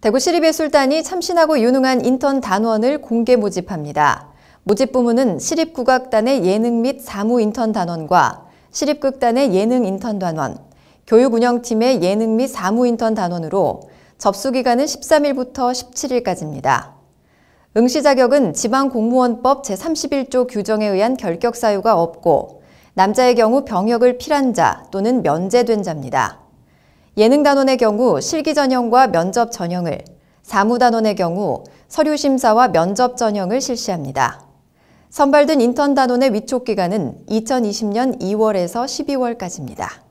대구 시립예술단이 참신하고 유능한 인턴 단원을 공개 모집합니다. 모집 부문은 시립국악단의 예능 및 사무 인턴 단원과 시립극단의 예능 인턴 단원, 교육운영팀의 예능 및 사무 인턴 단원으로 접수 기간은 13일부터 17일까지입니다. 응시 자격은 지방공무원법 제31조 규정에 의한 결격 사유가 없고 남자의 경우 병역을 필한 자 또는 면제된 자입니다. 예능단원의 경우 실기전형과 면접전형을, 사무단원의 경우 서류심사와 면접전형을 실시합니다. 선발된 인턴 단원의 위촉기간은 2020년 2월에서 12월까지입니다.